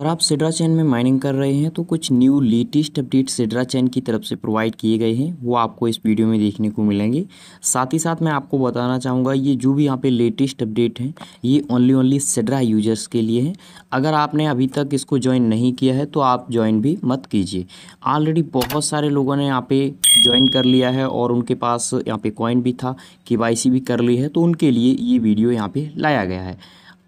अगर आप सिड्रा चैन में माइनिंग कर रहे हैं तो कुछ new latest update Sidra chain की तरफ से प्रोवाइड किए गए हैं वो आपको इस वीडियो में देखने को मिलेंगे साथ ही साथ मैं आपको बताना चाहूँगा ये जो भी यहाँ पे लेटेस्ट अपडेट हैं ये ओनली ओनली सिड्रा यूजर्स के लिए हैं अगर आपने अभी तक इसको ज्वाइन नहीं किया है तो आप ज्वाइन भी मत कीजिए ऑलरेडी बहुत सारे लोगों ने यहाँ पर ज्वाइन कर लिया है और उनके पास यहाँ पर कॉइन भी था के भी कर ली है तो उनके लिए ये वीडियो यहाँ पर लाया गया है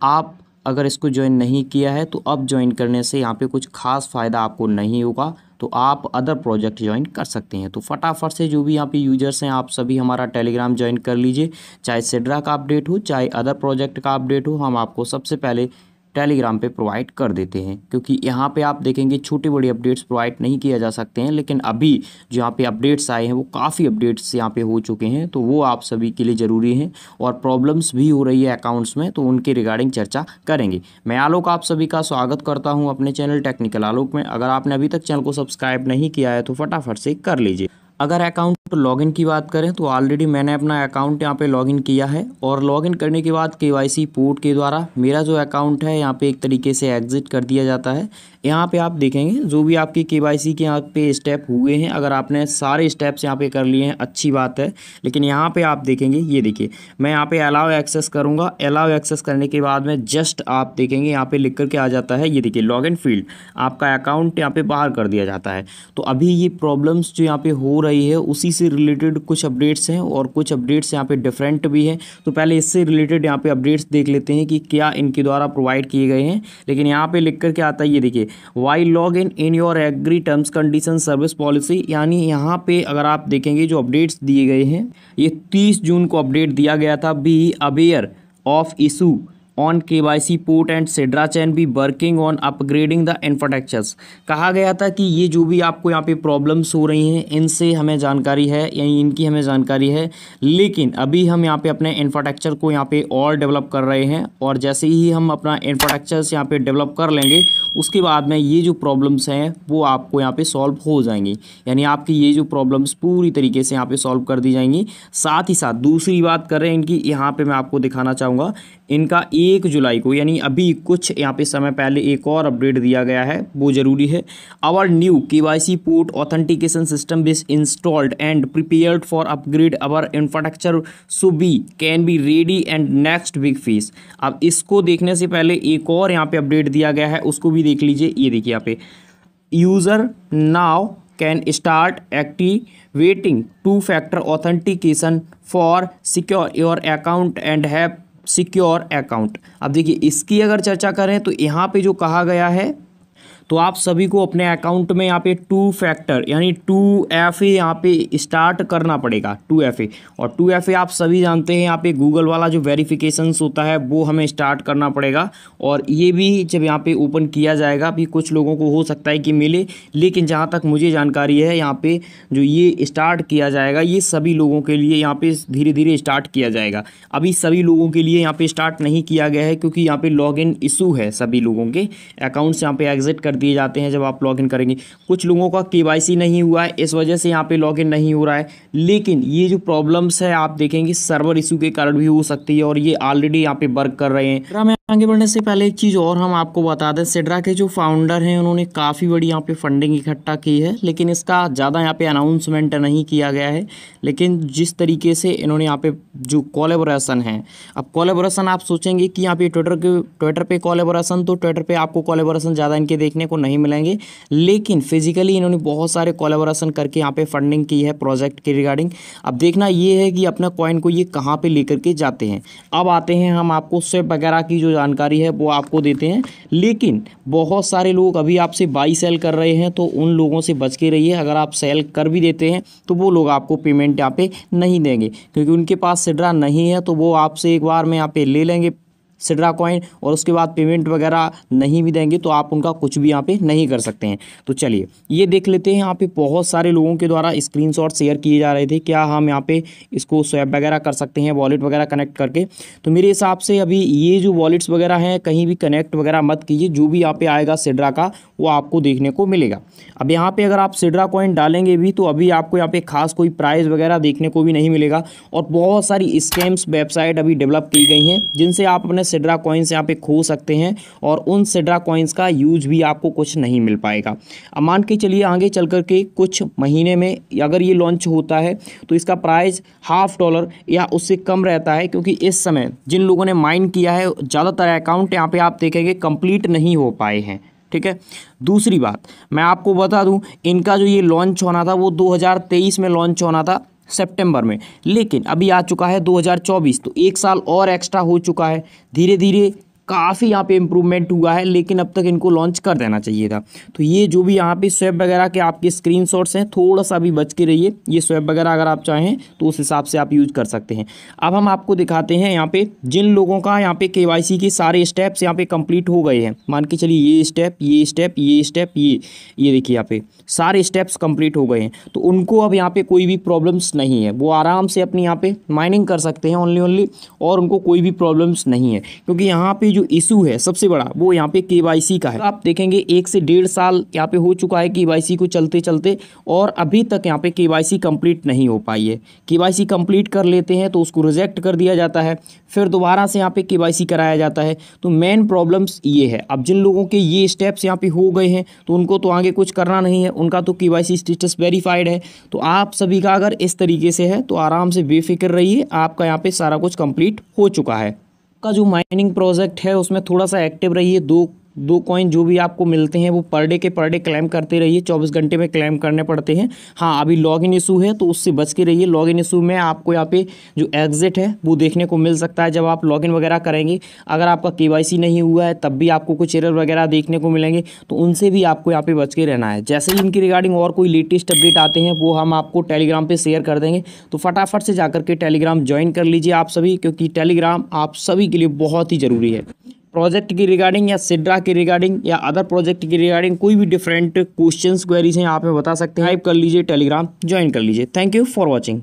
आप अगर इसको ज्वाइन नहीं किया है तो अब ज्वाइन करने से यहाँ पे कुछ खास फ़ायदा आपको नहीं होगा तो आप अदर प्रोजेक्ट ज्वाइन कर सकते हैं तो फटाफट से जो भी यहाँ पे यूजर्स हैं आप सभी हमारा टेलीग्राम ज्वाइन कर लीजिए चाहे सिड्रा का अपडेट हो चाहे अदर प्रोजेक्ट का अपडेट हो हम आपको सबसे पहले टेलीग्राम पे प्रोवाइड कर देते हैं क्योंकि यहाँ पे आप देखेंगे छोटी बड़ी अपडेट्स प्रोवाइड नहीं किया जा सकते हैं लेकिन अभी जो यहाँ पे अपडेट्स आए हैं वो काफ़ी अपडेट्स यहाँ पे हो चुके हैं तो वो आप सभी के लिए ज़रूरी हैं और प्रॉब्लम्स भी हो रही है अकाउंट्स में तो उनके रिगार्डिंग चर्चा करेंगे मैं आलोक आप सभी का स्वागत करता हूँ अपने चैनल टेक्निकल आलोक में अगर आपने अभी तक चैनल को सब्सक्राइब नहीं किया है तो फटाफट से कर लीजिए अगर अकाउंट लॉगिन की बात करें तो ऑलरेडी मैंने अपना अकाउंट यहाँ पे लॉगिन किया है और लॉगिन करने के बाद के वाई सी पोर्ट के द्वारा मेरा जो अकाउंट है यहाँ पे एक तरीके से एग्जिट कर दिया जाता है यहाँ पे आप देखेंगे जो भी आपके के वाई सी के यहाँ पे स्टेप हुए हैं अगर आपने सारे स्टेप्स यहाँ पे कर लिए हैं अच्छी बात है लेकिन यहाँ पर आप देखेंगे ये देखिए मैं यहाँ पे अलाव एक्सेस करूँगा अलाव एक्सेस करने के बाद में जस्ट आप देखेंगे यहाँ पर लिख करके आ जाता है ये देखिए इन फील्ड आपका अकाउंट यहाँ पर बाहर कर दिया जाता है तो अभी ये प्रॉब्लम्स जो यहाँ पर हो रही है उसी से रिलेटेड कुछ अपडेट्स हैं और कुछ अपडेट्स यहाँ पे डिफरेंट भी हैं तो पहले इससे रिलेटेड यहाँ पे अपडेट्स देख लेते हैं कि क्या इनके द्वारा प्रोवाइड किए गए हैं लेकिन यहाँ पे लिख कर आता है ये देखिए by log in in your agree terms condition service policy यानी यहाँ पर अगर आप देखेंगे जो अपडेट्स दिए गए हैं ये तीस जून को अपडेट दिया गया था be aware of issue on K C port and Sidra chain be working on upgrading the infrastructures कहा गया था कि ये जो भी आपको यहाँ पे प्रॉब्लम्स हो रही हैं इनसे हमें जानकारी है यानी इनकी हमें जानकारी है लेकिन अभी हम यहाँ पे अपने इंफ्रास्ट्रक्चर को यहाँ पे और डेवलप कर रहे हैं और जैसे ही हम अपना इंफ्रास्ट्रक्चर्स यहाँ पे डेवलप कर लेंगे उसके बाद में ये जो प्रॉब्लम्स हैं वो आपको यहाँ पे सॉल्व हो जाएंगी यानी आपकी ये जो प्रॉब्लम्स पूरी तरीके से यहाँ पे सॉल्व कर दी जाएंगी साथ ही साथ दूसरी बात कर रहे हैं इनकी यहाँ पे मैं आपको दिखाना चाहूँगा इनका एक जुलाई को यानी अभी कुछ यहाँ पे समय पहले एक और अपडेट दिया गया है वो ज़रूरी है our new K Y C port authentication system is installed and prepared for upgrade our infrastructure so be can be ready and next big phase अब इसको देखने से पहले एक और यहाँ पे अपडेट दिया गया है उसको भी देख लीजिए ये देखिए यहाँ पे user now can start activating two factor authentication for secure your account and have secure account अब देखिए इसकी अगर चर्चा करें तो यहाँ पे जो कहा गया है तो आप सभी को अपने अकाउंट में यहाँ पे टू फैक्टर यानी टू एफ ए यहाँ पे स्टार्ट करना पड़ेगा टू एफ ए और टू एफ ए आप सभी जानते हैं यहाँ पे गूगल वाला जो वेरिफिकेशन होता है वो हमें स्टार्ट करना पड़ेगा और ये भी जब यहाँ पे ओपन किया जाएगा भी कुछ लोगों को हो सकता है कि मिले लेकिन जहाँ तक मुझे जानकारी है यहाँ पे जो ये स्टार्ट किया जाएगा ये सभी लोगों के लिए यहाँ पे धीरे धीरे स्टार्ट किया जाएगा अभी सभी लोगों के लिए यहाँ पे स्टार्ट नहीं किया गया है क्योंकि यहाँ पे लॉग इन इशू है सभी लोगों के अकाउंट्स यहाँ पे एग्जिट कर कर दिए जाते हैं जब आप लॉगिन करेंगे कुछ लोगों का के नहीं हुआ है इस वजह से यहाँ पर लॉगिन नहीं हो रहा है लेकिन ये जो प्रॉब्लम्स है आप देखेंगे सर्वर इशू के कारण भी हो सकती है और ये ऑलरेडी यहाँ पे वर्क कर रहे हैं आगे बढ़ने से पहले एक चीज़ और हम आपको बता दें सिड्रा के जो फाउंडर हैं उन्होंने काफ़ी बड़ी यहाँ पे फंडिंग इकट्ठा की है लेकिन इसका ज़्यादा यहाँ पे अनाउंसमेंट नहीं किया गया है लेकिन जिस तरीके से इन्होंने यहाँ पे जो कोलेबोरेशन है अब कोलेबोरेशन आप सोचेंगे कि यहाँ पे ट्विटर के ट्विटर पर कोलेबोरेशन तो ट्विटर पर आपको कोलेबोरेशन ज़्यादा इनके देखने देखने को नहीं मिलेंगे लेकिन फिजिकली इन्होंने बहुत सारे कोलेबोरेशन करके यहाँ पे फंडिंग की है प्रोजेक्ट के रिगार्डिंग अब देखना ये है कि अपना कॉइन को ये कहाँ पे लेकर के जाते हैं अब आते हैं हम आपको स्वेप वगैरह की जो जानकारी है वो आपको देते हैं लेकिन बहुत सारे लोग अभी आपसे बाई सेल कर रहे हैं तो उन लोगों से बच के रहिए अगर आप सेल कर भी देते हैं तो वो लोग आपको पेमेंट यहाँ पे नहीं देंगे क्योंकि उनके पास सिड्रा नहीं है तो वो आपसे एक बार में यहाँ पे ले लेंगे सिड्रा कॉइन और उसके बाद पेमेंट वगैरह नहीं भी देंगे तो आप उनका कुछ भी यहाँ पे नहीं कर सकते हैं तो चलिए ये देख लेते हैं यहाँ पे बहुत सारे लोगों के द्वारा स्क्रीनशॉट शेयर किए जा रहे थे क्या हम यहाँ पे इसको स्वैप वगैरह कर सकते हैं वॉलेट वगैरह कनेक्ट करके तो मेरे हिसाब से अभी ये जो वॉलेट्स वगैरह हैं कहीं भी कनेक्ट वगैरह मत कीजिए जो भी यहाँ पे आएगा सिड्रा का वो आपको देखने को मिलेगा अब यहाँ पर अगर आप सिड्रा कॉइन डालेंगे भी तो अभी आपको यहाँ पे खास कोई प्राइज़ वगैरह देखने को भी नहीं मिलेगा और बहुत सारी स्कैम्स वेबसाइट अभी डेवलप की गई हैं जिनसे आप अपने सिड्रा कॉइन्स यहाँ पे खो सकते हैं और उन सिड्रा कॉइन्स का यूज भी आपको कुछ नहीं मिल पाएगा अब मान के चलिए आगे चल कर के कुछ महीने में अगर ये लॉन्च होता है तो इसका प्राइस हाफ डॉलर या उससे कम रहता है क्योंकि इस समय जिन लोगों ने माइन किया है ज़्यादातर अकाउंट यहाँ पे आप देखेंगे कंप्लीट नहीं हो पाए हैं ठीक है दूसरी बात मैं आपको बता दूं इनका जो ये लॉन्च होना था वो 2023 में लॉन्च होना था सितंबर में लेकिन अभी आ चुका है 2024 तो एक साल और एक्स्ट्रा हो चुका है धीरे धीरे काफ़ी यहाँ पे इम्प्रूवमेंट हुआ है लेकिन अब तक इनको लॉन्च कर देना चाहिए था तो ये जो भी यहाँ पे स्वेप वगैरह के आपके स्क्रीन हैं थोड़ा सा भी बच के रहिए ये स्वैप वगैरह अगर आप चाहें तो उस हिसाब से आप यूज कर सकते हैं अब हम आपको दिखाते हैं यहाँ पे जिन लोगों का यहाँ पे के के सारे स्टेप्स यहाँ पे कम्प्लीट हो गए हैं मान के चलिए ये स्टेप ये स्टेप ये स्टेप ये ये देखिए यहाँ पे सारे स्टेप्स कम्प्लीट हो गए हैं तो उनको अब यहाँ पर कोई भी प्रॉब्लम्स नहीं है वो आराम से अपनी यहाँ पर माइनिंग कर सकते हैं ओनली ओनली और उनको कोई भी प्रॉब्लम्स नहीं है क्योंकि यहाँ पर जो इशू है सबसे बड़ा वो यहाँ पे के का है आप देखेंगे एक से डेढ़ साल यहाँ पे हो चुका है के को चलते चलते और अभी तक यहाँ पे के कंप्लीट नहीं हो पाई है के कंप्लीट कर लेते हैं तो उसको रिजेक्ट कर दिया जाता है फिर दोबारा से यहाँ पे के कराया जाता है तो मेन प्रॉब्लम्स ये है अब जिन लोगों के ये स्टेप्स यहाँ पे हो गए हैं तो उनको तो आगे कुछ करना नहीं है उनका तो के स्टेटस वेरीफाइड है तो आप सभी का अगर इस तरीके से है तो आराम से बेफिक्र रहिए आपका यहाँ पे सारा कुछ कंप्लीट हो चुका है आपका जो माइनिंग प्रोजेक्ट है उसमें थोड़ा सा एक्टिव रहिए दो दो कॉइन जो भी आपको मिलते हैं वो पर डे के पर डे क्लेम करते रहिए चौबीस घंटे में क्लेम करने पड़ते हैं हाँ अभी लॉग इन इशू है तो उससे बच के रहिए लॉग इन इशू में आपको यहाँ पे जो एग्जिट है वो देखने को मिल सकता है जब आप लॉग इन वगैरह करेंगे अगर आपका के नहीं हुआ है तब भी आपको कुछ एरर वगैरह देखने को मिलेंगे तो उनसे भी आपको यहाँ पर बच के रहना है जैसे ही इनकी रिगार्डिंग और कोई लेटेस्ट अपडेट आते हैं वो हम आपको टेलीग्राम पर शेयर कर देंगे तो फटाफट से जा के टेलीग्राम ज्वाइन कर लीजिए आप सभी क्योंकि टेलीग्राम आप सभी के लिए बहुत ही ज़रूरी है प्रोजेक्ट की रिगार्डिंग या सिड्रा की रिगार्डिंग या अदर प्रोजेक्ट की रिगार्डिंग कोई भी डिफरेंट क्वेश्चंस क्वेरीज हैं आप में बता सकते हैं टाइप कर लीजिए टेलीग्राम ज्वाइन कर लीजिए थैंक यू फॉर वॉचिंग